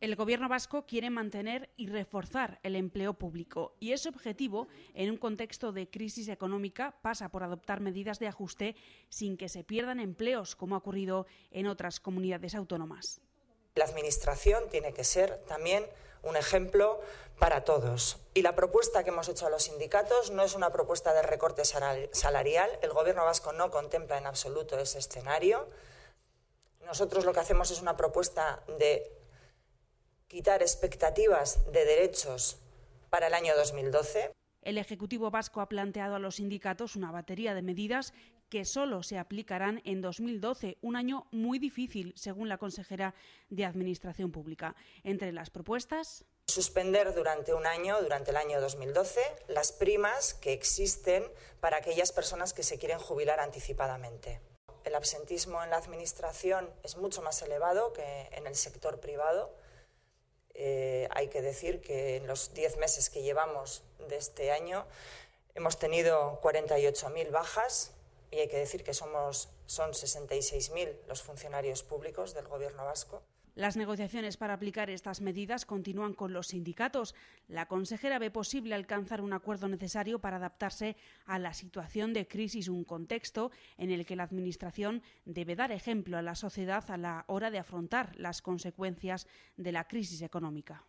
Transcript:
El Gobierno vasco quiere mantener y reforzar el empleo público y ese objetivo, en un contexto de crisis económica, pasa por adoptar medidas de ajuste sin que se pierdan empleos, como ha ocurrido en otras comunidades autónomas. La Administración tiene que ser también un ejemplo para todos. Y la propuesta que hemos hecho a los sindicatos no es una propuesta de recorte salarial. El Gobierno vasco no contempla en absoluto ese escenario. Nosotros lo que hacemos es una propuesta de quitar expectativas de derechos para el año 2012. El Ejecutivo Vasco ha planteado a los sindicatos una batería de medidas que solo se aplicarán en 2012, un año muy difícil, según la consejera de Administración Pública. Entre las propuestas. Suspender durante un año, durante el año 2012, las primas que existen para aquellas personas que se quieren jubilar anticipadamente. El absentismo en la Administración es mucho más elevado que en el sector privado eh, hay que decir que en los diez meses que llevamos de este año hemos tenido 48.000 bajas y hay que decir que somos, son 66.000 los funcionarios públicos del Gobierno vasco. Las negociaciones para aplicar estas medidas continúan con los sindicatos. La consejera ve posible alcanzar un acuerdo necesario para adaptarse a la situación de crisis, un contexto en el que la Administración debe dar ejemplo a la sociedad a la hora de afrontar las consecuencias de la crisis económica.